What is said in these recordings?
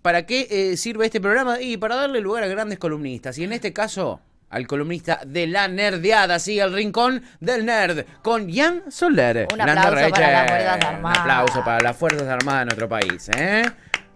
¿Para qué eh, sirve este programa? Y para darle lugar a grandes columnistas. Y en este caso, al columnista de la nerdeada, sí, al rincón del nerd, con Jan Soler. Un aplauso para las Fuerzas Armadas. Un aplauso para las Fuerzas Armadas de nuestro país. ¿eh?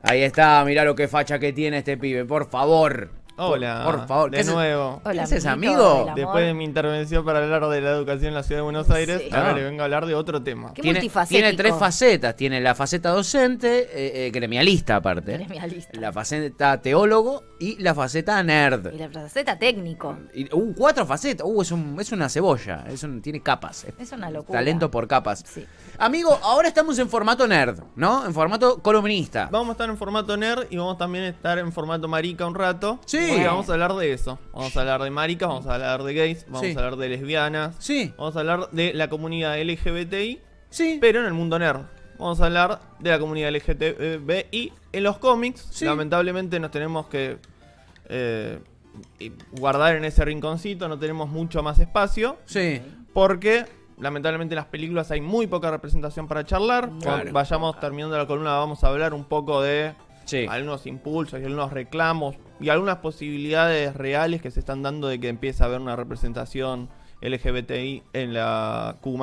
Ahí está, mirá lo que facha que tiene este pibe, por favor. Hola. Por favor, de nuevo. ¿Qué Hola, haces, amigo? Después de mi intervención para hablar de la educación en la ciudad de Buenos Aires, ah. ahora le vengo a hablar de otro tema. tiene, tiene tres facetas. Tiene la faceta docente, eh, eh, gremialista aparte. Gremialista. La faceta teólogo y la faceta nerd. Y la faceta técnico. uh, cuatro facetas. Uh, es, una cebolla. tiene capas. Es, una locura. Talento por capas. Sí. Amigo, ahora estamos en formato nerd, ¿no? En formato columnista. Vamos a estar en formato nerd y vamos también a estar en formato marica un rato. Sí vamos a hablar de eso. Vamos a hablar de maricas, vamos a hablar de gays, vamos a hablar de lesbianas. Sí. Vamos a hablar de la comunidad LGBTI, Sí. pero en el mundo nerd. Vamos a hablar de la comunidad Y en los cómics. Lamentablemente nos tenemos que eh, guardar en ese rinconcito, no tenemos mucho más espacio. Sí. Porque lamentablemente en las películas hay muy poca representación para charlar. vayamos terminando la columna vamos a hablar un poco de algunos impulsos y algunos reclamos y algunas posibilidades reales que se están dando de que empiece a haber una representación LGBTI en la Q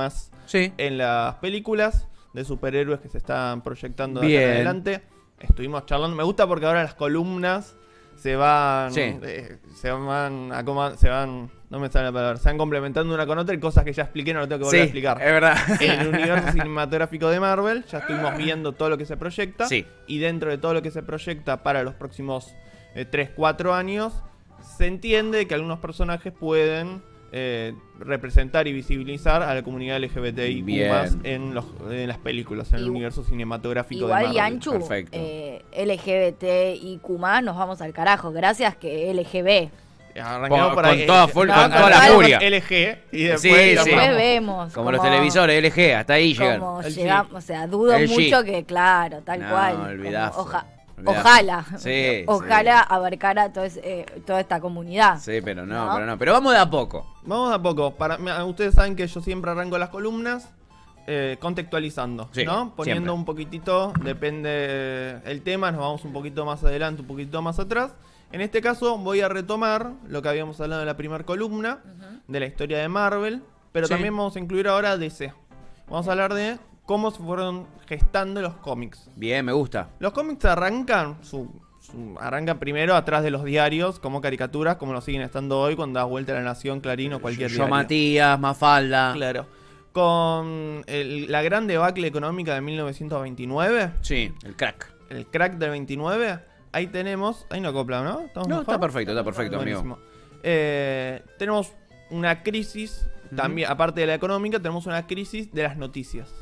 en las películas de superhéroes que se están proyectando de adelante. Estuvimos charlando. Me gusta porque ahora las columnas se van. Eh, se van a se van. No me sale la palabra. Se van complementando una con otra y cosas que ya expliqué, no lo tengo que volver a explicar. Es verdad. En el universo cinematográfico de Marvel, ya estuvimos viendo todo lo que se proyecta. Y dentro de todo lo que se proyecta para los próximos tres, 3-4 años, se entiende que algunos personajes pueden eh, representar y visibilizar a la comunidad LGBTI más en, los, en las películas, en el universo cinematográfico igual de Marvel. y Anchu, y Kuma, eh, nos vamos al carajo, gracias que LGB. Arrancamos con, toda, con, toda, la furia. LG y después, vemos. Como, los televisores, LG, hasta ahí llegan. llegamos, o sea, dudo mucho que, claro, tal no, cual. Ojalá. Ojalá abarcara eh, toda esta comunidad. Sí, pero no, pero no. Pero vamos de a poco. Vamos de a poco. ustedes saben que yo siempre arranco las columnas eh, contextualizando, ¿no? Poniendo un poquitito, depende el tema, nos vamos un poquito más adelante, un poquito más atrás. En este caso voy a retomar lo que habíamos hablado en la primera columna, de la historia de Marvel, pero también vamos a incluir ahora DC. Vamos a hablar de cómo se fueron gestando los cómics. Bien, me gusta. Los cómics arrancan su, arrancan primero atrás de los diarios como caricaturas, como lo siguen estando hoy cuando das vuelta a La Nación, Clarín o cualquier Yo, Matías, Mafalda. Claro. Con la gran debacle económica de 1929, Sí, el crack. el crack del 29, ahí tenemos. Ahí no copla, ¿no? No, está perfecto, está perfecto, amigo. Eh, tenemos una crisis, también, aparte de la económica, tenemos una crisis de las noticias.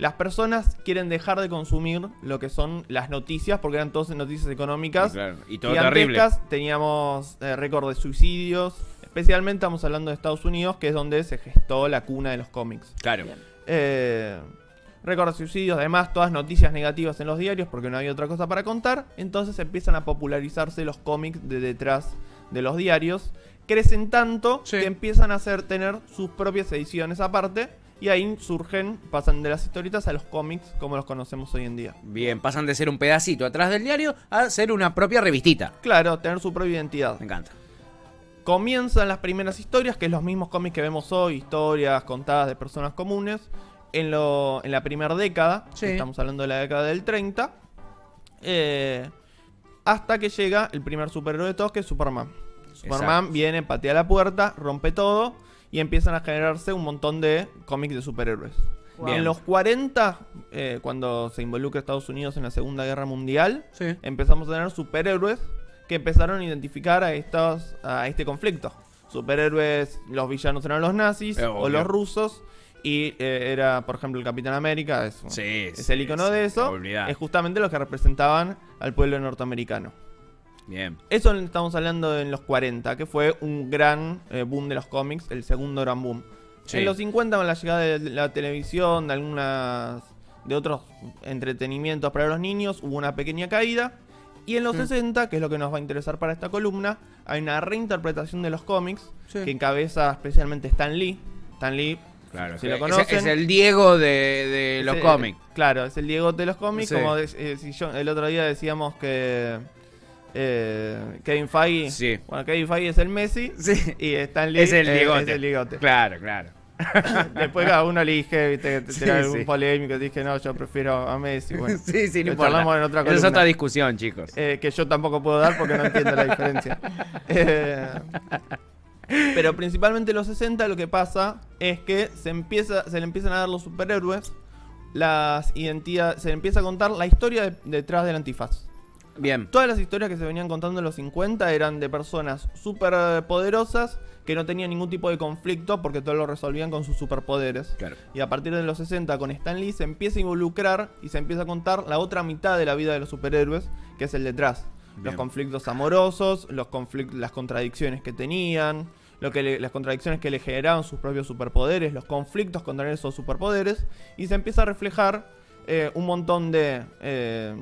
Las personas quieren dejar de consumir lo que son las noticias, porque eran todas noticias económicas. Y, claro, y Teníamos eh, récord de suicidios. Especialmente estamos hablando de Estados Unidos, que es donde se gestó la cuna de los cómics. Claro. Eh, récord de suicidios, además todas noticias negativas en los diarios porque no había otra cosa para contar, entonces empiezan a popularizarse los cómics de detrás de los diarios, crecen tanto que empiezan a hacer tener sus propias ediciones aparte y ahí surgen, pasan de las historietas a los cómics como los conocemos hoy en día. Bien, pasan de ser un pedacito atrás del diario a ser una propia revistita. Claro, tener su propia identidad. Me encanta. Comienzan las primeras historias, que es los mismos cómics que vemos hoy, historias contadas de personas comunes, en, la primera década, estamos hablando de la década del 30, eh, hasta que llega el primer superhéroe de todos, que es Superman. Superman viene, patea la puerta, rompe todo y empiezan a generarse un montón de cómics de superhéroes. En los 40, eh, cuando se involucra Estados Unidos en la Segunda Guerra Mundial, empezamos a tener superhéroes que empezaron a identificar a, estos, a este conflicto. Superhéroes, los villanos eran los nazis eh, o los rusos. Y eh, era, por ejemplo, el Capitán América, es, es el icono de eso. Es justamente los que representaban al pueblo norteamericano. Eso estamos hablando en los 40, que fue un gran eh, boom de los cómics, el segundo gran boom. En los 50, con la llegada de la televisión, de algunas. de otros entretenimientos para los niños, hubo una pequeña caída. Y en los 60, mm. que es lo que nos va a interesar para esta columna, hay una reinterpretación de los cómics que encabeza especialmente Stan Lee. Stan Lee, claro, si lo conocen, es, el Diego de, los cómics. Claro, es el Diego de los cómics. Como eh, si yo, el otro día decíamos que eh, Kevin Feige. Bueno, Kevin Feige es el Messi. Y está en es el Es el ligote. Claro, claro. Después cada uno elige, viste, que sí, algún polémico. Dije, no, yo prefiero a Messi. Bueno, sí, sí, otra es otra discusión, chicos. Eh, que yo tampoco puedo dar porque no entiendo la diferencia. Eh, pero principalmente en los 60 lo que pasa es que se, empieza, se le empiezan a dar los superhéroes, las identidades, se le empieza a contar la historia detrás del antifaz. Bien. Todas las historias que se venían contando en los 50 eran de personas súper poderosas que no tenían ningún tipo de conflicto porque todo lo resolvían con sus superpoderes. Y a partir de los 60 con Stan Lee se empieza a involucrar y se empieza a contar la otra mitad de la vida de los superhéroes, que es el detrás. Los conflictos amorosos, los conflictos las contradicciones que tenían, lo que las contradicciones que le generaban sus propios superpoderes, los conflictos contra esos superpoderes, y se empieza a reflejar eh, un montón de eh,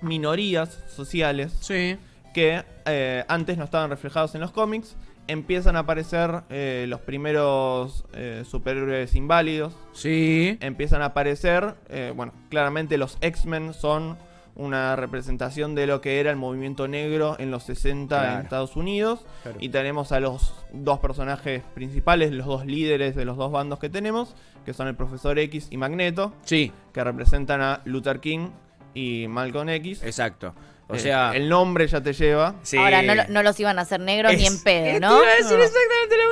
minorías sociales sí. que eh, antes no estaban reflejados en los cómics. Empiezan a aparecer eh, los primeros eh, superhéroes inválidos. Sí. Empiezan a aparecer, bueno, claramente los X-Men son una representación de lo que era el movimiento negro en los 60 en Estados Unidos. Y tenemos a los dos personajes principales, los dos líderes de los dos bandos que tenemos, que son el Profesor X y Magneto. Sí. Que representan a Luther King y Malcolm X. Exacto. O eh, sea, el nombre ya te lleva. Ahora no, los iban a hacer negros ni en pedo, ¿no?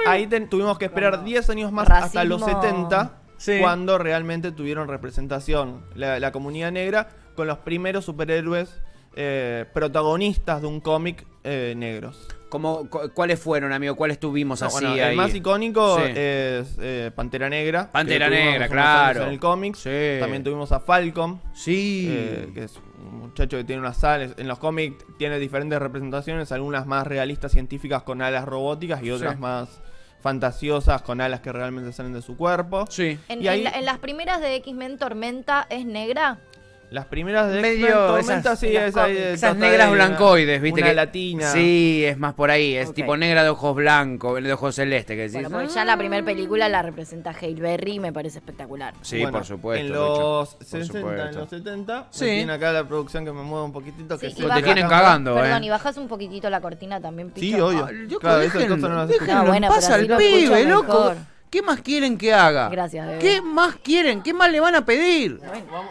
Ahí tuvimos que esperar 10 años más hasta los 70 cuando realmente tuvieron representación la, comunidad negra con los primeros superhéroes eh, protagonistas de un cómic eh, negros. Como, ¿Cuáles fueron, amigo? ¿Cuáles tuvimos así? El más icónico es eh, Pantera Negra. Pantera Negra, claro. En el cómic. También tuvimos a Falcom Sí. Eh, que es un muchacho que tiene unas alas. En los cómics tiene diferentes representaciones, algunas más realistas, científicas con alas robóticas y otras más fantasiosas con alas que realmente salen de su cuerpo. Sí. en las primeras de X-Men, Tormenta es negra. Las primeras de Medio esas, sí, es ahí esas negras blancoides, ¿viste? Una latina. Sí, es más por ahí, es tipo negra de ojos blancos, de ojos celeste, que Bueno, ya la primera película la representa Hale Berry y me parece espectacular. Sí, por supuesto. En los 60, en los 70, viene tiene acá la producción que me mueve un poquitito. Que sí, te tienen cagando, Perdón, eh. y bajas un poquitito la cortina también, Picho. Sí, obvio. yo claro, que no ah, no las escucho. No, bueno, pasa al pibe, loco. ¿Qué más quieren que haga? Gracias, ¿Qué más quieren? ¿Qué más le van a pedir?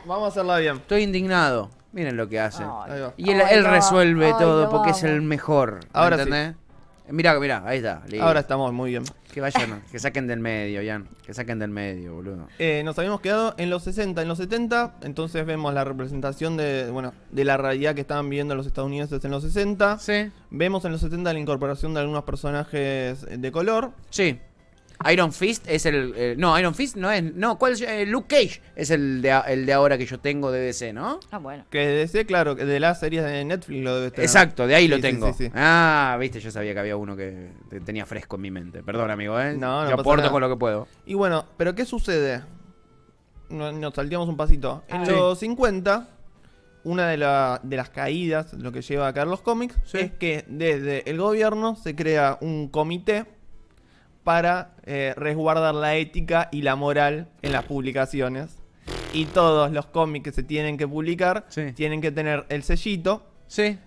vamos, a hacerla bien. Estoy indignado. Miren lo que hacen. y él, resuelve todo porque es el mejor. Ahora ¿entendés? Sí. Mirá, mirá, ahí está. Ahora estamos muy bien. Que vayan, que saquen del medio, Jan. Que saquen del medio, boludo. Eh, nos habíamos quedado en los 60, en los 70. Entonces vemos la representación de, bueno, de la realidad que estaban viviendo los estadounidenses en los 60. Sí. Vemos en los 70 la incorporación de algunos personajes de color. Sí. Iron Fist es el. Eh, no, Iron Fist no es. No, ¿cuál es? Eh, Luke Cage es el de, el de ahora que yo tengo de DC, ¿no? Ah, bueno. Que de DC, claro, de las series de Netflix lo debes tener. Exacto, de ahí lo tengo. ah, viste, yo sabía que había uno que tenía fresco en mi mente. Perdón, amigo, ¿eh? No, no. Yo aporto con lo que puedo. Y bueno, ¿pero qué sucede? Nos, salteamos un pasito. Ah. en los 50, una de, de, las caídas, lo que lleva a caer los cómics, es que desde el gobierno se crea un comité para eh, resguardar la ética y la moral en las publicaciones. Y todos los cómics que se tienen que publicar tienen que tener el sellito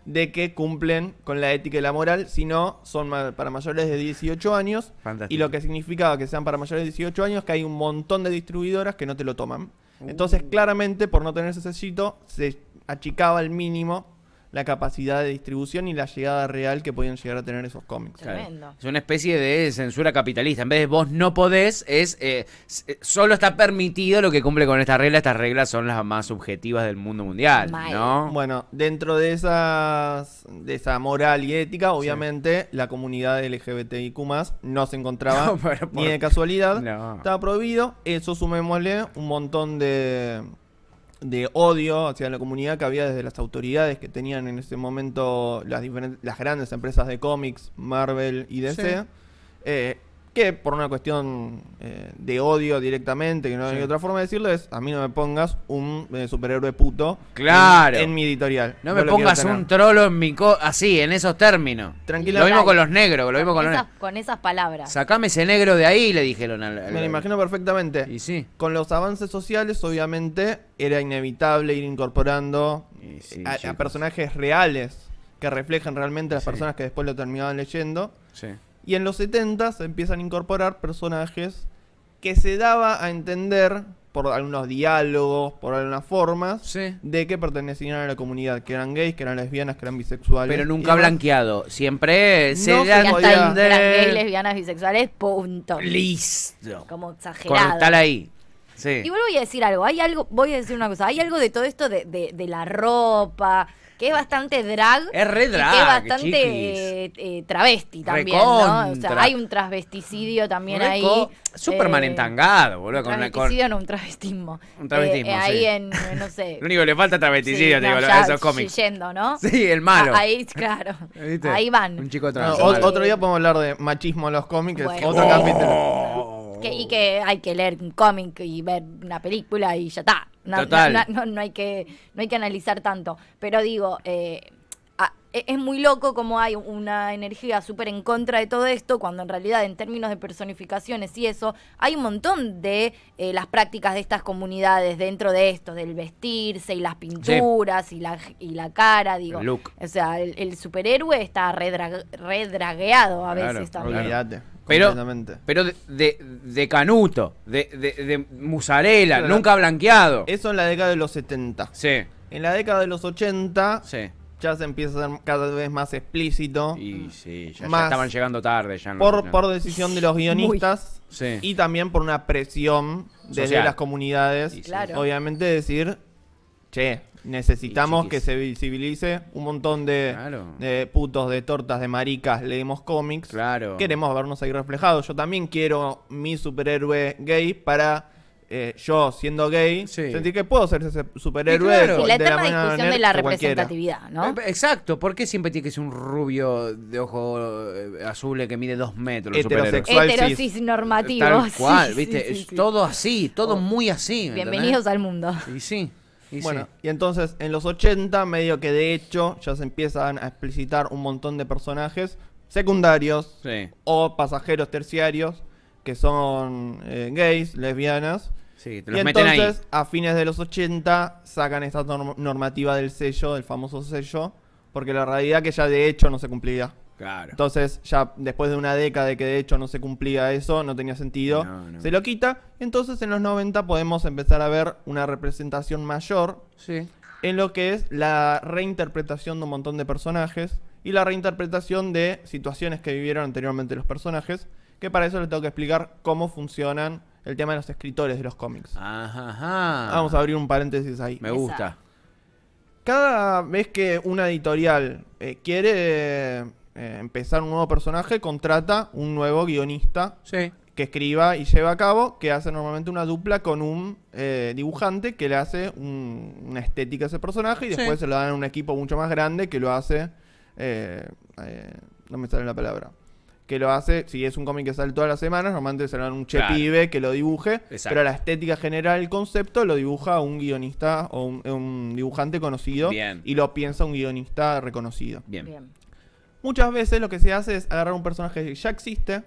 de que cumplen con la ética y la moral, si no, son para mayores de 18 años. Y lo que significaba que sean para mayores de 18 años, que hay un montón de distribuidoras que no te lo toman. Entonces, uh. claramente, por no tener ese sellito, se achicaba el mínimo la capacidad de distribución y la llegada real que podían llegar a tener esos cómics. Es una especie de censura capitalista. En vez de vos no podés, es eh, eh, solo está permitido lo que cumple con esta regla. Estas reglas son las más subjetivas del mundo mundial, Bueno, dentro de esas de esa moral y ética, obviamente la comunidad LGBTIQ+ no se encontraba ni de casualidad. Estaba prohibido. Eso sumémosle un montón de de odio hacia la comunidad que había desde las autoridades que tenían en ese momento las, diferentes, las grandes empresas de cómics, Marvel y DC. Eh, que por una cuestión eh, de odio directamente, que no hay otra forma de decirlo, es a mí no me pongas un eh, superhéroe puto claro. en, mi editorial. No, me pongas un trolo en mi así, en esos términos. Tranquilo. Lo vimos con los negros, lo mismo con, esas, palabras. Sacame ese negro de ahí, le dijeron al, Me lo imagino perfectamente. Y sí. Con los avances sociales, obviamente, era inevitable ir incorporando a, personajes reales que reflejan realmente las personas que después lo terminaban leyendo. Sí. Y en los 70 se empiezan a incorporar personajes que se daba a entender por algunos diálogos, por algunas formas, de que pertenecían a la comunidad, que eran gays, que eran lesbianas, que eran bisexuales. Pero nunca blanqueado, siempre se no gays, lesbianas, bisexuales, punto. Listo. Como exagerado. está ahí. Sí. Y vuelvo a decir algo, hay algo, voy a decir una cosa, hay algo de todo esto de, de, de la ropa, que es bastante drag. Es re drag. que es bastante eh, eh, travesti también, ¿no? O sea, hay un travesticidio también ahí. Superman eh, entangado, boludo. Con transvesticidio no, un travestismo. Un travestismo, sí. Ahí en, no sé. Lo único que le falta es travesticidio, digo, esos cómics. ¿no? Sí, el malo. ahí, claro. Ahí van. Un chico trans. otro día podemos hablar de machismo en los cómics, otro oh. capítulo. y que hay que leer un cómic y ver una película y ya está. No, hay que, no hay que analizar tanto. Pero digo, eh, e, es muy loco como hay una energía súper en contra de todo esto, cuando en realidad en términos de personificaciones y eso, hay un montón de eh, las prácticas de estas comunidades dentro de esto, del vestirse y las pinturas y, la, y la cara, digo. Look. O sea, el, superhéroe está redragueado a veces también. Pero, de, de, canuto, de, de, musarela, nunca blanqueado. Eso en la década de los 70. Sí. En la década de los 80 ya se empieza a ser cada vez más explícito. Y sí, ya, estaban llegando tarde. Ya por, por decisión de los guionistas y también por una presión desde las comunidades. Obviamente decir, che, Necesitamos que se visibilice un montón de, putos, de tortas, de maricas, leemos cómics. Queremos vernos ahí reflejados. Yo también quiero mi superhéroe gay para eh, yo siendo gay, sentir que puedo ser ese superhéroe. la eterna discusión de la representatividad, ¿no? Exacto, ¿por qué siempre tiene que ser un rubio de ojo eh, azul que mide dos metros? Heterosexual. Heterosis cual, ¿viste? todo así, todo oh. muy así. Bienvenidos al mundo. Y sí bueno, y entonces en los 80 medio que de hecho ya se empiezan a explicitar un montón de personajes secundarios o pasajeros terciarios que son eh, gays, lesbianas. Sí, te los y entonces, a fines de los 80 sacan esta normativa del sello, del famoso sello, porque la realidad que ya de hecho no se cumplía. Entonces, ya después de una década de que de hecho no se cumplía eso, no tenía sentido, se lo quita. Entonces, en los 90 podemos empezar a ver una representación mayor en lo que es la reinterpretación de un montón de personajes y la reinterpretación de situaciones que vivieron anteriormente los personajes, que para eso les tengo que explicar cómo funcionan el tema de los escritores de los cómics. Ajá, Vamos a abrir un paréntesis ahí. Me gusta. Cada vez que una editorial eh, quiere eh, empezar un nuevo personaje, contrata un nuevo guionista que escriba y lleva a cabo, que hace normalmente una dupla con un eh, dibujante que le hace una estética a ese personaje y después se lo dan a un equipo mucho más grande que lo hace... Eh, no me sale la palabra. Que lo hace, si es un cómic que sale todas las semanas, normalmente se un dan un chepibe que lo dibuje, pero la estética general, el concepto, lo dibuja un guionista o un, dibujante conocido y lo piensa un guionista reconocido. Bien. Bien. Muchas veces lo que se hace es agarrar un personaje que ya existe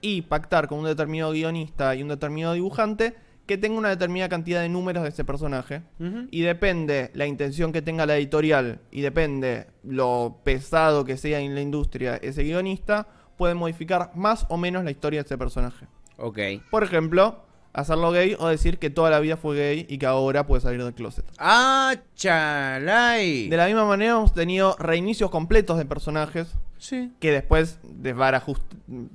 y pactar con un determinado guionista y un determinado dibujante que tenga una determinada cantidad de números de ese personaje. Y depende la intención que tenga la editorial y depende lo pesado que sea en la industria ese guionista, puede modificar más o menos la historia de ese personaje. Ok. Por ejemplo, hacerlo gay o decir que toda la vida fue gay y que ahora puede salir del closet. ¡Ah, De la misma manera hemos tenido reinicios completos de personajes. Sí. Que después desbarajust...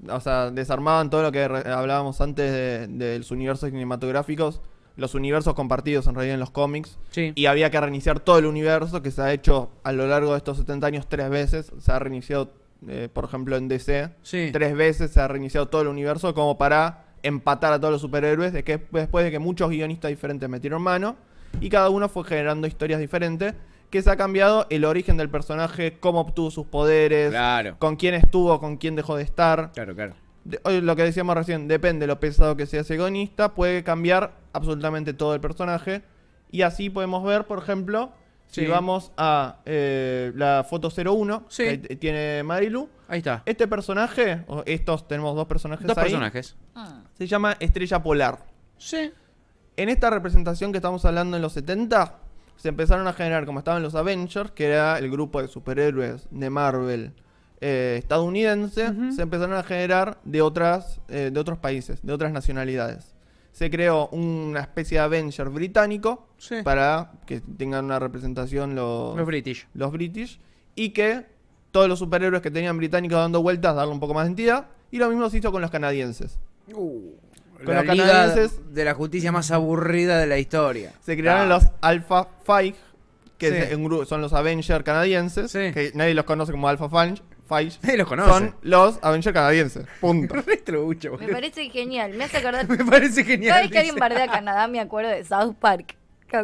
o sea, desarmaban todo lo que hablábamos antes de, los universos cinematográficos, los universos compartidos en realidad en los cómics. Y había que reiniciar todo el universo que se ha hecho a lo largo de estos 70 años tres veces. Se ha reiniciado, eh, por ejemplo, en DC. Tres veces se ha reiniciado todo el universo como para empatar a todos los superhéroes, que después de que muchos guionistas diferentes metieron mano y cada uno fue generando historias diferentes que se ha cambiado el origen del personaje, cómo obtuvo sus poderes, con quién estuvo, con quién dejó de estar. Claro, claro. lo que decíamos recién, depende de lo pesado que sea ese guionista, puede cambiar absolutamente todo el personaje. Y así podemos ver, por ejemplo, si vamos a eh, la foto 01 que tiene Marilu. Ahí está. Este personaje, estos tenemos dos personajes Dos personajes. Ah. Se llama Estrella Polar. Sí. En esta representación que estamos hablando en los 70, se empezaron a generar, como estaban los Avengers, que era el grupo de superhéroes de Marvel eh, estadounidense, se empezaron a generar de, otras, eh, de otros países, de otras nacionalidades se creó una especie de Avenger británico para que tengan una representación los, British. Y que todos los superhéroes que tenían británicos dando vueltas, darle un poco más de entidad. Y lo mismo se hizo con los canadienses. Uh, con los canadienses. de la justicia más aburrida de la historia. Se crearon los Alpha fight que son los Avengers canadienses, que nadie los conoce como Alpha Fang, Sí, los conoce. son los Avengers canadienses. Punto. Me parece genial. Me hace acordar. Me parece genial. Cada vez que alguien bardea a Canadá, me acuerdo de South Park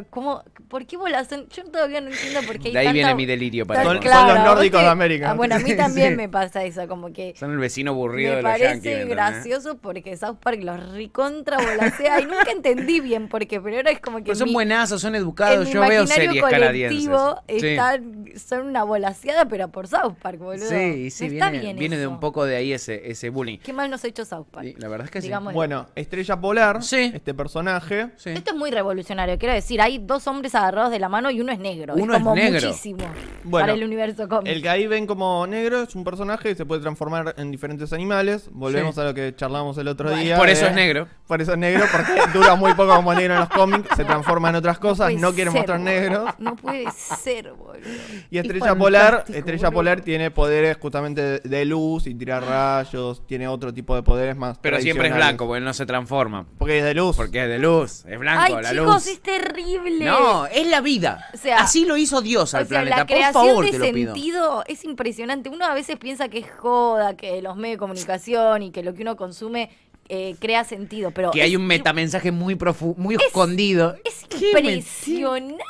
como ¿por qué volas? Yo todavía no entiendo por qué hay De ahí viene mi delirio para Son, los nórdicos de América. Ah, bueno, a mí también me pasa eso, como que... Son el vecino aburrido de los Yankees. Me parece gracioso porque South Park los recontra volasea y nunca entendí bien por qué, pero ahora es como que... son buenazos, son educados, yo veo series canadienses. Están, Son una volaseada, pero por South Park, boludo. Sí, sí, viene, bien viene de un poco de ahí ese, ese bullying. Qué mal nos ha hecho South Park. la verdad es que sí. Bueno, Estrella Polar, este personaje... Esto es muy revolucionario, quiero decir hay dos hombres agarrados de la mano y uno es negro. Uno es como muchísimo para el universo cómico. El que ahí ven como negro es un personaje y se puede transformar en diferentes animales. Volvemos a lo que charlamos el otro día. Por eso es negro. Por eso es negro, porque dura muy poco como negro en los cómics, se transforma en otras cosas, no, quiere mostrar negro No puede ser, boludo. Y Estrella Polar, Estrella Polar tiene poderes justamente de luz y tirar rayos, tiene otro tipo de poderes más. Pero siempre es blanco, porque no se transforma. Porque es de luz. Porque es de luz, es blanco, Ay, la chicos, luz. Es terrible. No, es la vida. Así lo hizo Dios al planeta. Por favor, de sentido es impresionante. Uno a veces piensa que es joda, que los medios de comunicación y que lo que uno consume eh, crea sentido. Pero que hay un metamensaje muy profundo, muy escondido. Es impresionante.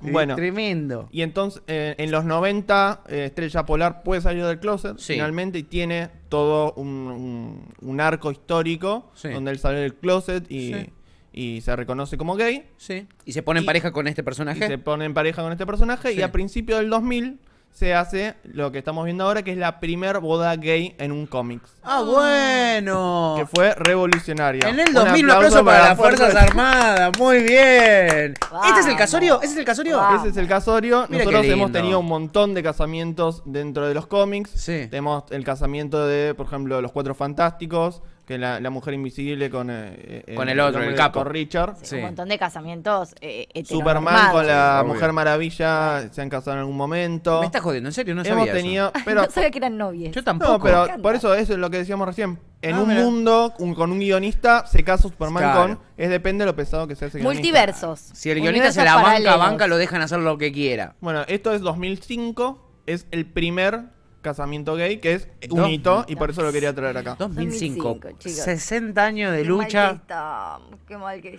bueno, tremendo. Y entonces, eh, en los 90, eh, Estrella Polar puede salir del closet finalmente y tiene todo un, arco histórico donde él sale del closet y y se reconoce como gay. Sí. Y se pone en pareja con este personaje. se pone en pareja con este personaje y este a principios del 2000 se hace lo que estamos viendo ahora, que es la primer boda gay en un cómics. ¡Ah, bueno! Que fue revolucionaria. En el 2000, un aplauso, para, las Fuerzas, Armadas. Muy bien. ¿Este es el casorio? ¿Este es el casorio? Ese es el casorio. Nosotros hemos tenido un montón de casamientos dentro de los cómics. Sí. Tenemos el casamiento de, por ejemplo, los Cuatro Fantásticos, la, mujer invisible con, eh, eh, con el otro, el capo. Richard. Un montón de casamientos. Eh, Superman con la Mujer Maravilla se han casado en algún momento. Me estás jodiendo, en serio, no sabía. Hemos tenido, Pero, no sabía que eran novias. Yo tampoco. No, pero por eso, es lo que decíamos recién. En ah, un mundo, con un guionista, se casa Superman con. Es depende de lo pesado que sea ese guionista. Multiversos. Si el guionista se la banca, banca, lo dejan hacer lo que quiera. Bueno, esto es 2005. Es el primer casamiento gay, que es eh, un hito y por eso lo quería traer acá. 2005, 60 años de lucha. Qué mal que, estamos, qué mal que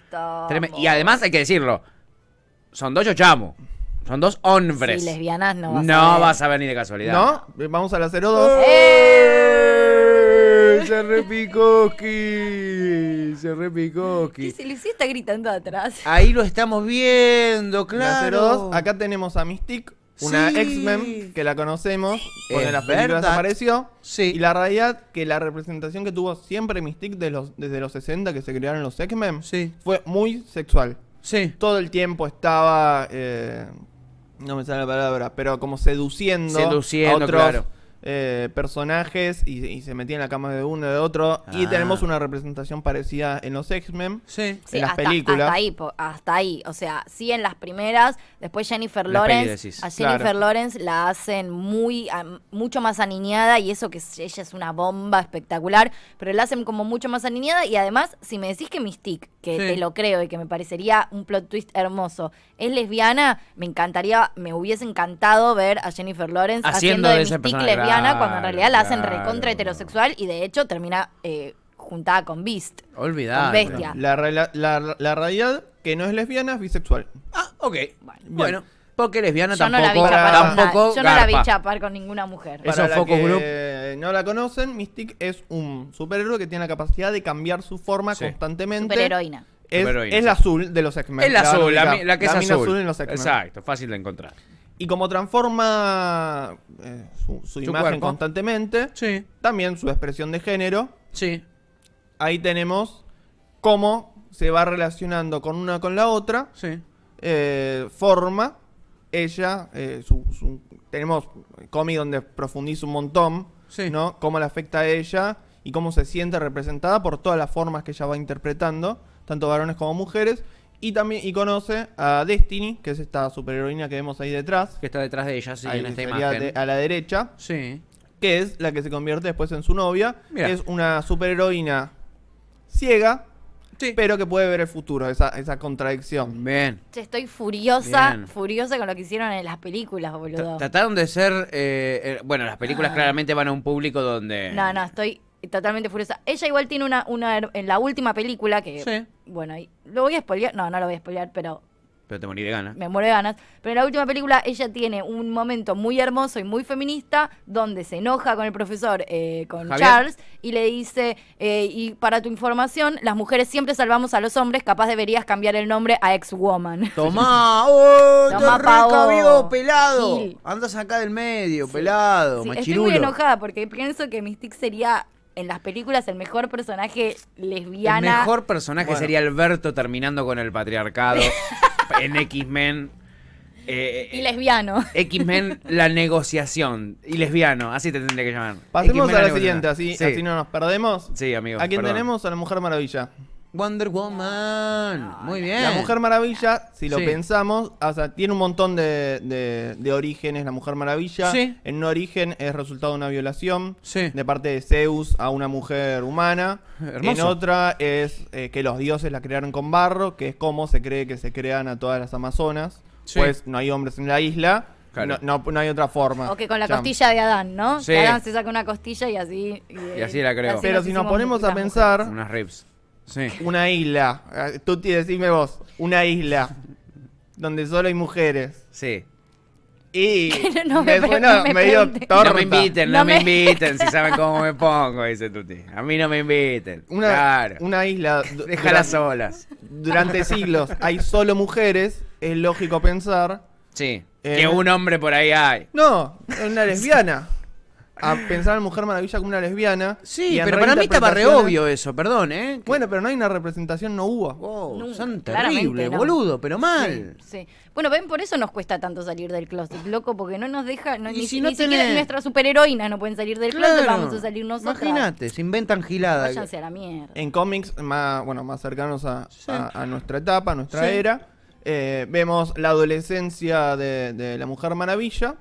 estamos. Y además hay que decirlo, son dos yo chamo son dos hombres. lesbianas no vas no a ver. No vas a ver ni de casualidad. No, vamos a la 02. ¡Eh! ¡Eh! Se repicó! Se repicoqui. Si Lucía está gritando atrás. Ahí lo estamos viendo, claro. La Acá tenemos a Mystic una X-Men que la conocemos, cuando en las películas apareció. Y la realidad que la representación que tuvo siempre Mystique desde los 60 que se crearon los X-Men fue muy sexual. Sí. Todo el tiempo estaba. Eh, no me sale la palabra, pero como seduciendo. Seduciendo, a otros, eh, personajes y, se metían en la cama de uno y de otro. Y ah. tenemos una representación parecida en los X-Men, en las películas. Hasta ahí, hasta ahí, o sea, sí en las primeras, después Jennifer Lawrence, a Jennifer Lawrence la hacen muy mucho más aniñada y eso que ella es una bomba espectacular, pero la hacen como mucho más aniñada y además, si me decís que Mystique, que te lo creo y que me parecería un plot twist hermoso, es lesbiana, me encantaría, me hubiese encantado ver a Jennifer Lawrence haciendo, de, de Mystique lesbiana cuando en realidad la hacen recontra heterosexual y de hecho termina eh, juntada con Beast. Olvidada. Bestia. La, realidad que no es lesbiana es bisexual. Ah, ok. Bueno. porque lesbiana tampoco. Yo no la vi chapar con ninguna mujer. Eso Focus Group. No la conocen, Mystic es un superhéroe que tiene la capacidad de cambiar su forma constantemente. Superheroína. Es, es, la azul de los X-Men. Es la, azul, la, que es azul. en los Exacto, fácil de encontrar. Y como transforma eh, su, imagen constantemente, sí. también su expresión de género. Sí. Ahí tenemos cómo se va relacionando con una con la otra. Sí. Eh, forma ella, eh, tenemos cómic donde profundiza un montón, sí. ¿no? Cómo le afecta a ella y cómo se siente representada por todas las formas que ella va interpretando, tanto varones como mujeres, y también y conoce a Destiny, que es esta superheroína que vemos ahí detrás. Que está detrás de ella, sí, en esta imagen. a la derecha. Sí. Que es la que se convierte después en su novia. Que es una superheroína ciega. Sí. Pero que puede ver el futuro, esa, esa contradicción. Bien. estoy furiosa, furiosa con lo que hicieron en las películas, boludo. trataron de ser. Eh, eh, bueno, las películas ah. claramente van a un público donde. No, no, estoy totalmente furiosa. Ella igual tiene una, una en la última película que, sí. bueno, lo voy a spoilear, no, no lo voy a spoilear, pero... Pero te morí de ganas. Me muero de ganas. Pero en la última película ella tiene un momento muy hermoso y muy feminista donde se enoja con el profesor, eh, con Charles, y le dice, eh, y para tu información, las mujeres siempre salvamos a los hombres, capaz deberías cambiar el nombre a ex-woman. toma toma Tomá vivo, oh, pelado. Andas acá del medio, pelado, sí. Estoy muy enojada porque pienso que Mystique sería en las películas el mejor personaje lesbiana. El mejor personaje sería Alberto terminando con el patriarcado en X-Men. Eh, y lesbiano. Eh, X-Men, la negociación. Y lesbiano, así te tendría que llamar. Pasemos a la, siguiente, así, no nos perdemos. Sí, amigos. ¿A quién tenemos? A la Mujer Maravilla. Wonder Woman. Muy bien. La Mujer Maravilla, si lo pensamos, o tiene un montón de, orígenes la Mujer Maravilla. En un origen es resultado de una violación de parte de Zeus a una mujer humana. En otra es eh, que los dioses la crearon con barro, que es como se cree que se crean a todas las amazonas. Pues no hay hombres en la isla. No, hay otra forma. O que con la costilla de Adán, ¿no? Adán se saca una costilla y así. Y así eh, la creó. Pero si nos ponemos a pensar, Unas ribs. Una isla. Eh, Tuti, decime vos. Una isla. donde solo hay mujeres. Sí. Y no me, No me inviten, no, me... inviten, si saben cómo me pongo, dice Tuti. A mí no me inviten. Una, claro. una isla. Déjala solas. Durante siglos hay solo mujeres, es lógico pensar. Sí. Eh, que un hombre por ahí hay. No, es una lesbiana a pensar a Mujer Maravilla como una lesbiana. Sí, pero para mí estaba re obvio eso, perdón, ¿eh? Bueno, pero no hay una representación, no hubo. Wow, son terribles, boludo, pero mal. Sí, Bueno, ven, por eso nos cuesta tanto salir del closet, loco, porque no nos deja. ni si no siquiera nuestras no pueden salir del closet, vamos a salir nosotros. Imagínate, se inventan giladas. Váyanse a la mierda. En cómics más, bueno, más cercanos a, nuestra etapa, a nuestra era, eh, vemos la adolescencia de, de la Mujer Maravilla,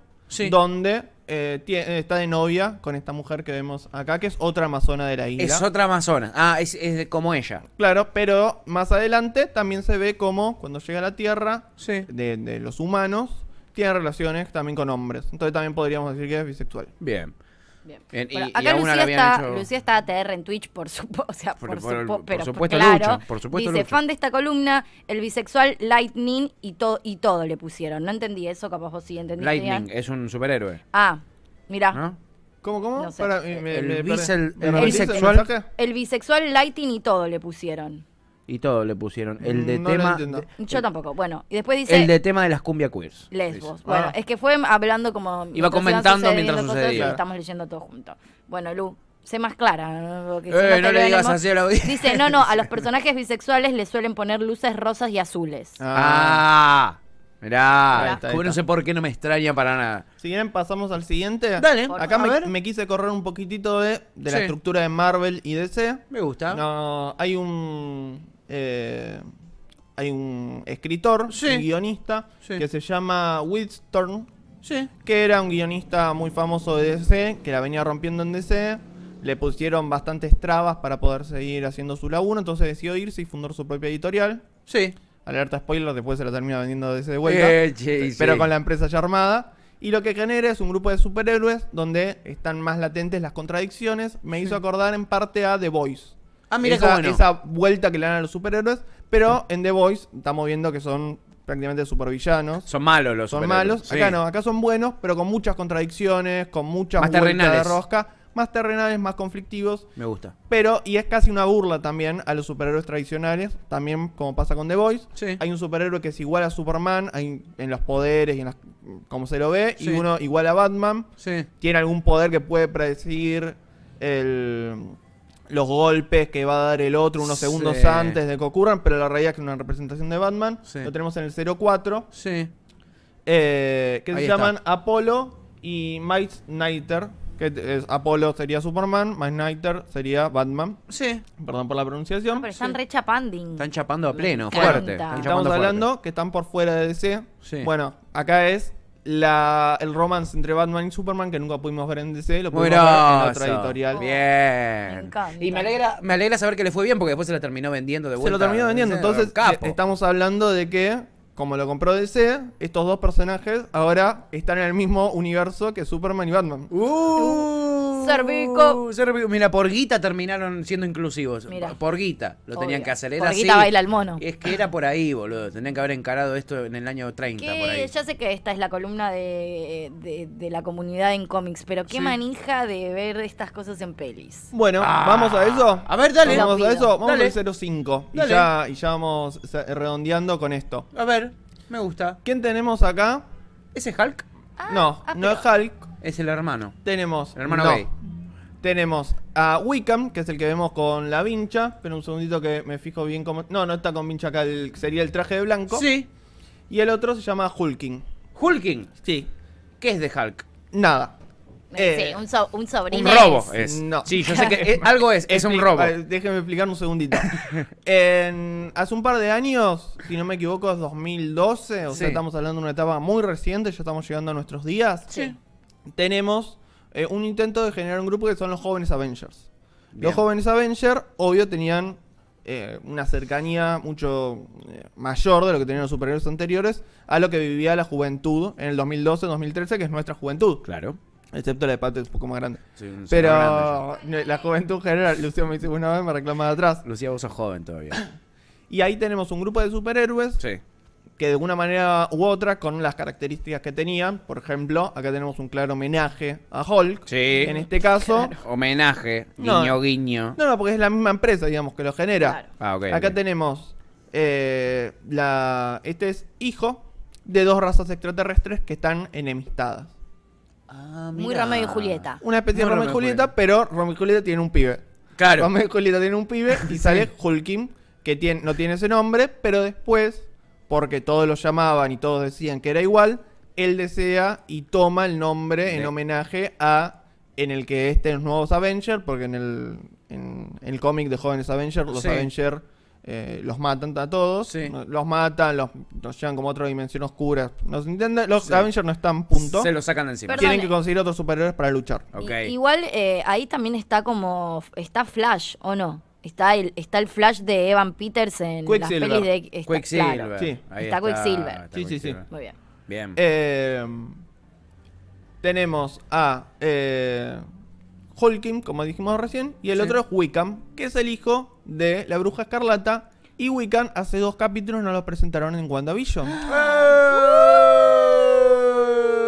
donde eh, eh, está de novia con esta mujer que vemos acá, que es otra amazona de la isla. Es otra amazona. Ah, es, como ella. Claro, pero más adelante también se ve como cuando llega a la Tierra de, de los humanos, tiene relaciones también con hombres. Entonces también podríamos decir que es bisexual. Bien. Bien. acá Lucía, está, Lucía, está, ATR en Twitch, por, supuesto por, supuesto, claro, por Dice, fan de esta columna, el bisexual Lightning y, todo y todo le pusieron. No entendí eso, capaz vos sí entendiste. Lightning es un superhéroe. Ah, mira ¿Cómo, cómo? El bisexual Lightning y todo le pusieron. Y todo le pusieron. El de tema. Yo tampoco. Bueno, y después dice. El de tema de las cumbia queers. Lesbos. Bueno, ah. es que fue hablando como. Iba comentando mientras sucedía. estamos leyendo todo junto. Bueno, Lu, sé más clara. ¿no? Eh, le digas así a la audiencia. Dice, no, no, a los personajes bisexuales le suelen poner luces rosas y azules. Ah. ah mirá, no sé por qué no me extraña para nada. Si quieren pasamos al siguiente. Dale. Acá me, quise correr un poquitito de, de la estructura de Marvel y DC. Me gusta. No, hay un, eh, hay un escritor, un guionista, que se llama Will que era un guionista muy famoso de DC, que la venía rompiendo en DC. Le pusieron bastantes trabas para poder seguir haciendo su laburo, entonces decidió irse y fundar su propia editorial. Sí. Alerta spoiler, después se la termina vendiendo DC de vuelta. Eh, pero con la empresa ya armada. Y lo que genera es un grupo de superhéroes donde están más latentes las contradicciones. Me hizo acordar en parte a The Voice. Ah, mira esa, esa vuelta que le dan a los superhéroes. Pero en The Voice estamos viendo que son prácticamente supervillanos. Son malos los Son malos. Acá no, acá son buenos, pero con muchas contradicciones, con muchas más de rosca. Más terrenales, más conflictivos. Me gusta. Pero, y es casi una burla también a los superhéroes tradicionales, también como pasa con The Voice. Hay un superhéroe que es igual a Superman en los poderes y en las, como se lo ve, y uno igual a Batman. Tiene algún poder que puede predecir el los golpes que va a dar el otro unos segundos antes de que ocurran, pero la realidad es que es una representación de Batman. Lo tenemos en el 04. Sí. Eh, que se llaman Apolo y Mike Knighter. Que Apolo sería Superman, Mike Knighter sería Batman. Sí. Perdón por la pronunciación. pero están sí. rechapanding. Están chapando a pleno, fuerte. Estamos hablando que están por fuera de DC. Bueno, acá es la, el romance entre Batman y Superman que nunca pudimos ver en DC, lo pudimos ver en otra editorial. Bien. y me alegra, me alegra saber que le fue bien porque después se la terminó vendiendo de vuelta. Se lo terminó vendiendo, entonces eh, estamos hablando de que como lo compró DC, estos dos personajes ahora están en el mismo universo que Superman y Batman. ¡Uh! servico. Uh. Mira, por guita terminaron siendo inclusivos. Por guita lo tenían que hacer. Era baila el mono. Es que era por ahí, boludo. Tenían que haber encarado esto en el año 30. Por Ya sé que esta es la columna de, la comunidad en cómics, pero qué manija de ver estas cosas en pelis. Bueno, ah. vamos a eso. A ver, dale. Vamos a eso. Vamos a al 05. ya, y ya vamos eh, redondeando con esto. A ver. Me gusta. ¿Quién tenemos acá? ¿Ese Hulk? Ah, no, ah, no es Hulk. Es el hermano. Tenemos. El hermano gay. Tenemos a Wickham, que es el que vemos con la vincha. Pero un segundito que me fijo bien cómo. No, no está con vincha acá, sería el traje de blanco. Sí. Y el otro se llama Hulking. ¿Hulking? Sí. ¿Qué es de Hulk? Nada sí, un, eh, un, sobrino. robo es. No. Sí, yo sé que eh, algo es, es un robo. déjeme explicar un segundito. hace un par de años, si no me equivoco, es 2012, o sea, estamos hablando de una etapa muy reciente, ya estamos llegando a nuestros días. Sí. Tenemos eh, un intento de generar un grupo que son los jóvenes Avengers. Los jóvenes Avengers, obvio, tenían una cercanía mucho mayor de lo que tenían los superhéroes anteriores a lo que vivía la juventud en el 2012-2013, que es nuestra juventud. Claro. Excepto la de Pato, es un poco más grande. Pero la juventud general, Lucía me dice una vez, me reclama de atrás. Lucía, vos sos joven todavía. Y ahí tenemos un grupo de superhéroes que de una manera u otra, con las características que tenían, por ejemplo, acá tenemos un claro homenaje a Hulk. En este caso. Homenaje, guiño, guiño. No, no, porque es la misma empresa, digamos, que lo genera. Ah, acá tenemos. Eh, la, este es hijo de dos razas extraterrestres que están enemistadas. Ah, Muy Romeo y Julieta. Una especie de Romeo y Julieta, pero Romeo y Julieta tiene un pibe. Claro. Romeo y Julieta tiene un pibe y sale Hulkim, que tiene, no tiene ese nombre, pero después, porque todos lo llamaban y todos decían que era igual, él desea y toma el nombre en homenaje a en el que estén los nuevos Avengers, porque en el, en, el cómic de Jóvenes Avengers, los Avengers eh, los matan a todos, los matan, los, llevan como a otra dimensión oscura. Los, los Avengers no están punto. Se los sacan de encima. Tienen que eh. conseguir otros superiores para luchar. igual eh, ahí también está como está Flash o no. Está el, está el flash de Evan Peters en las pelis de Quicksilver. está, Quicksilver. sí, sí, sí. Muy bien. Bien. tenemos a Holkin, como dijimos recién, y el otro es Wickham, que es el hijo de La Bruja Escarlata y Wiccan hace dos capítulos no los presentaron en WandaVision. ¡Eh!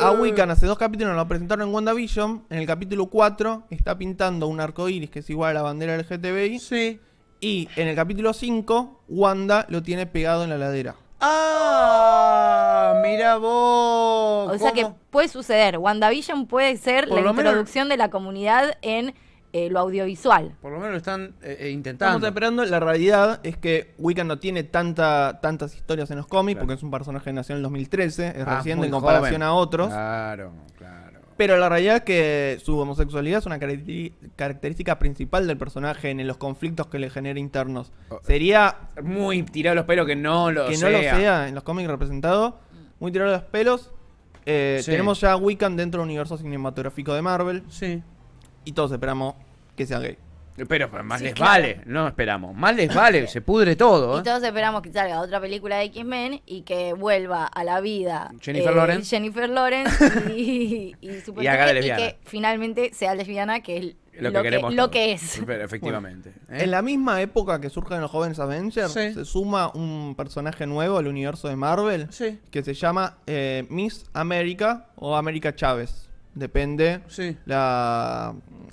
A Wiccan hace dos capítulos nos lo presentaron en WandaVision. En el capítulo 4 está pintando un arco iris que es igual a la bandera del Sí. Y en el capítulo 5, Wanda lo tiene pegado en la ladera. ¡Ah! ¡Mira vos! O sea que puede suceder. WandaVision puede ser la introducción de la comunidad en eh, lo audiovisual. Por lo menos lo están eh, eh, intentando. Estamos esperando, la realidad es que Wiccan no tiene tantas historias en los cómics, porque es un personaje que nació en el 2013, es ah, reciente en comparación a otros. Claro, claro. Pero la realidad es que su homosexualidad es una característica principal del personaje en los conflictos que le genera internos. Oh, Sería... Muy tirado los pelos que no lo sea. Que no lo sea en los cómics representado. Muy tirado los pelos. Tenemos ya a Wiccan dentro del universo cinematográfico de Marvel. Sí. Y todos esperamos que sean gay. Pero, pues, más les vale, no esperamos. Más les vale, se pudre todo. ¿eh? Y todos esperamos que salga otra película de X-Men y que vuelva a la vida Jennifer eh, Lawrence. Jennifer Lawrence y, y, que finalmente sea lesbiana, que es lo, que, lo que, es. Pero efectivamente. ¿eh? En la misma época que surgen los jóvenes Avengers, se suma un personaje nuevo al universo de Marvel que se llama Miss America o América Chávez depende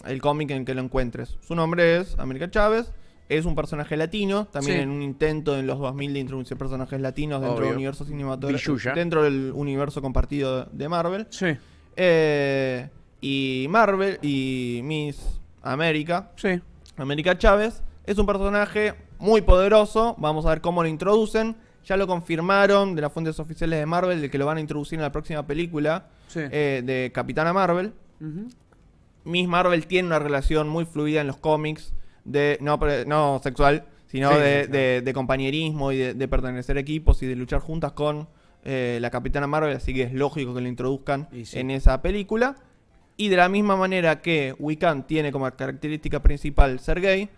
el cómic en que lo encuentres. Su nombre es América Chávez, es un personaje latino, también en un intento en los 2000 de introducir personajes latinos dentro del universo cinematográfico, dentro del universo compartido de Marvel. Eh, y Marvel y Miss América, sí. América Chávez, es un personaje muy poderoso, vamos a ver cómo lo introducen ya lo confirmaron de las fuentes oficiales de Marvel, de que lo van a introducir en la próxima película eh, de Capitana Marvel. Miss Marvel tiene una relación muy fluida en los cómics, de no, no sexual, sino de, compañerismo y de, pertenecer a equipos y de luchar juntas con eh, la Capitana Marvel, así que es lógico que lo introduzcan en esa película. Y de la misma manera que Wiccan tiene como característica principal ser gay,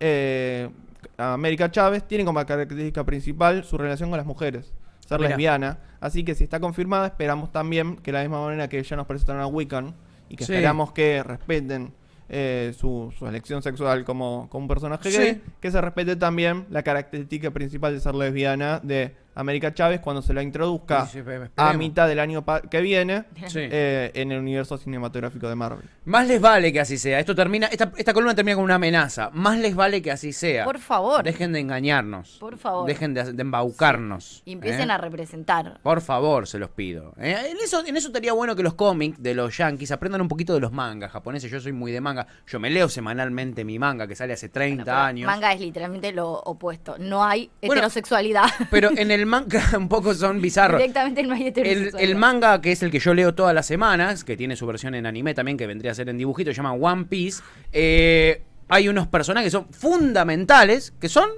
eh, América Chávez, tiene como característica principal su relación con las mujeres, ser lesbiana. Así que si está confirmada, esperamos también que de la misma manera que ya nos presentaron a Wiccan y que esperamos que respeten eh, su, elección sexual como, como un personaje gay, que se respete también la característica principal de ser lesbiana de América Chávez cuando se la introduzca a mitad del año que viene eh, en el universo cinematográfico de Marvel. Más les vale que así sea. Esto termina, esta, columna termina con una amenaza. Más les vale que así sea. Por favor. Dejen de engañarnos. Por favor. Dejen de, embaucarnos. Y empiecen ¿eh? a representar. Por favor, se los pido. ¿eh? En, eso, en eso estaría bueno que los cómics de los yankees aprendan un poquito de los mangas japoneses. Yo soy muy de manga. Yo me leo semanalmente mi manga que sale hace 30 años. Manga es literalmente lo opuesto. No hay heterosexualidad. Pero en el el manga un poco son bizarros. Directamente el, el, manga, que es el que yo leo todas las semanas, que tiene su versión en anime también, que vendría a ser en dibujito, se llama One Piece. Eh, hay unos personajes que son fundamentales, que son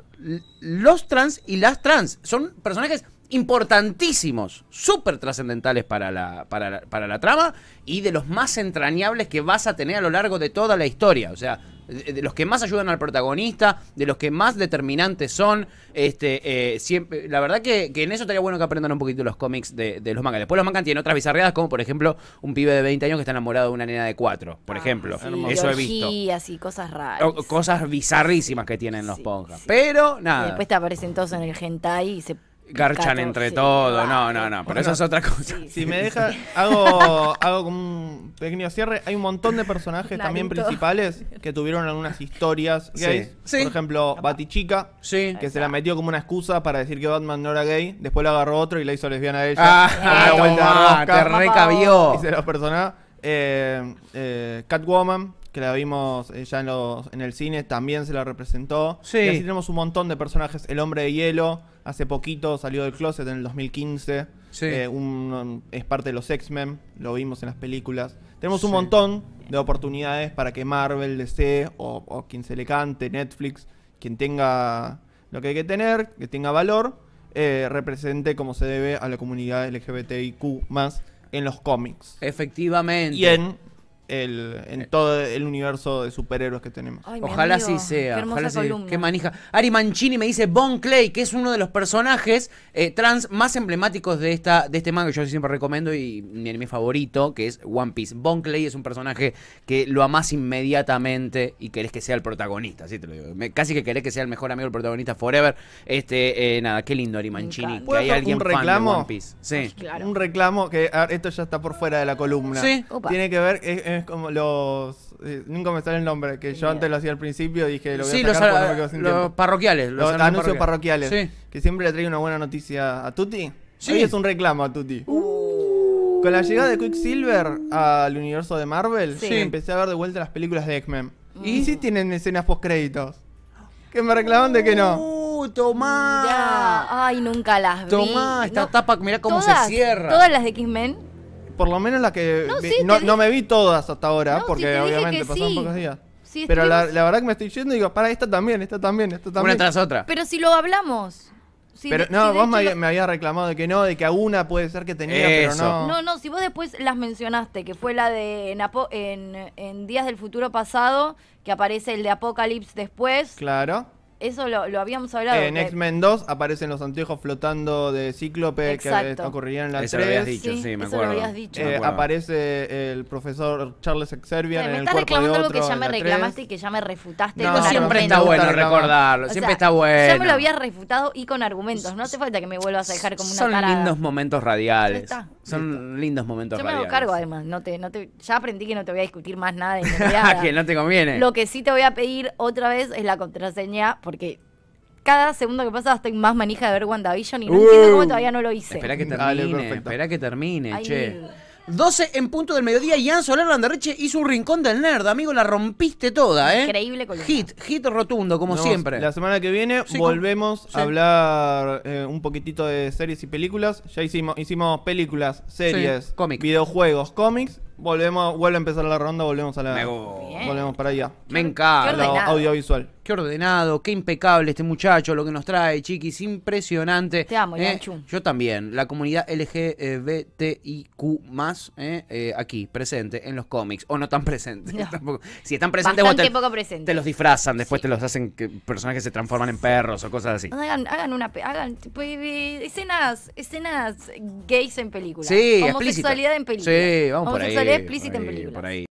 los trans y las trans. Son personajes importantísimos, súper trascendentales para la, para, para la trama y de los más entrañables que vas a tener a lo largo de toda la historia. O sea, de los que más ayudan al protagonista, de los que más determinantes son. Este, eh, siempre, la verdad que, en eso estaría bueno que aprendan un poquito los cómics de, los mangas. Después los mangas tienen otras bizarreadas, como por ejemplo un pibe de 20 años que está enamorado de una nena de 4, por ah, ejemplo. eso he visto. Y cosas raras. cosas bizarrísimas que tienen los ponjas. Pero nada. después te aparecen todos en el hentai y se Garchan entre todo, no, no, no, pero eso es otra cosa. si me dejas hago, hago un pequeño cierre. Hay un montón de personajes también principales que tuvieron algunas historias gays. Por ejemplo, Batichica, que se la metió como una excusa para decir que Batman no era gay. Después lo agarró otro y la hizo lesbiana a ella. Ah, ah te recabió. Y se los personajes. Eh, eh, Catwoman, que la vimos eh, ya en, el cine, también se la representó. Sí. Y así tenemos un montón de personajes. El hombre de hielo, hace poquito salió del closet en el 2015. Eh, es parte de los X-Men, lo vimos en las películas. Tenemos un montón de oportunidades para que Marvel, DC o, quien se le cante, Netflix, quien tenga lo que hay que tener, que tenga valor, eh, represente como se debe a la comunidad LGBTIQ más en los cómics. Efectivamente. Y en en eh. todo el universo de superhéroes que tenemos. Ojalá así sea. Qué Qué manija. Ari Mancini me dice Bon Clay, que es uno de los personajes eh, trans más emblemáticos de, esta, de este manga que yo siempre recomiendo y mi anime favorito, que es One Piece. Bon Clay es un personaje que lo amás inmediatamente y querés que sea el protagonista, casi que querés que sea el mejor amigo del protagonista forever. Este, eh, nada, qué lindo Ari Mancini. Que hay alguien un fan de reclamo? One Piece. Sí. Un reclamo que esto ya está por fuera de la columna. Tiene que ver, es como los. Eh, nunca me sale el nombre, que yo antes lo hacía al principio, dije lo voy a los, los parroquiales. Los, anuncios parroquiales. Que siempre le trae una buena noticia a Tutti. Sí. Hoy es un reclamo a Tutti. Uh. Con la llegada de Quicksilver al universo de Marvel, Sí. empecé a ver de vuelta las películas de X-Men. ¿Y? sí tienen escenas post créditos Que me reclaman de que no. ¡Uh, tomá! Ay, nunca las vi. Tomá, esta tapa, mira cómo se cierra. Todas las de X-Men por lo menos la que. No, me vi todas hasta ahora, porque obviamente pasaron pocos días. pero la, verdad que me estoy yendo y digo, para, esta también, esta también, esta también. Una tras otra. Pero si lo hablamos. pero no, vos me, habías reclamado de que no, de que alguna puede ser que tenía, pero no. No, no, si vos después las mencionaste, que fue la de en, en, Días del Futuro Pasado, que aparece el de Apocalipsis después. Claro. Eso lo, lo habíamos hablado. en X-Men 2 aparecen los anteojos flotando de Cíclope Exacto. que ocurrirían en la eso 3. Lo habías dicho, sí, me eh, acuerdo. aparece el profesor Charles Xavier en el cuerpo otro. Me estás reclamando algo que ya me reclamaste y que ya me refutaste no, siempre está bueno recordarlo, siempre está bueno. Ya me lo había refutado y con argumentos, no hace falta que me vuelvas a dejar como una Son lindos momentos radiales. Son lindos momentos Yo me cargo, además. No te, ya aprendí que no te voy a discutir más nada. Ah, que no te conviene. Lo que sí te voy a pedir otra vez es la contraseña, porque cada segundo que pasa estoy más manija de ver WandaVision y no entiendo uh. cómo todavía no lo hice. espera que termine, que termine, che. 12 en punto del mediodía, Y Soler Landerreche hizo un rincón del nerd, amigo, la rompiste toda, ¿eh? Increíble con Hit, hit rotundo, como siempre. La semana que viene volvemos a hablar eh, un poquitito de series y películas. Ya hicimos, hicimos películas, series, videojuegos, cómics Volvemos, vuelve a empezar la ronda, volvemos a la. volvemos para allá. Me encanta. audiovisual. Qué ordenado, qué impecable este muchacho, lo que nos trae, chiquis, impresionante. Te amo, eh, Yo también. La comunidad LGBTIQ más eh, eh, aquí, presente en los cómics. O no tan presente. Si están presentes, te, los disfrazan, después te los hacen que personajes se transforman en perros o cosas así. Hagan, una hagan eh, escenas, escenas gays en películas. Sí, Homosexualidad en películas. Sí, vamos por ahí le explícita en Por ahí,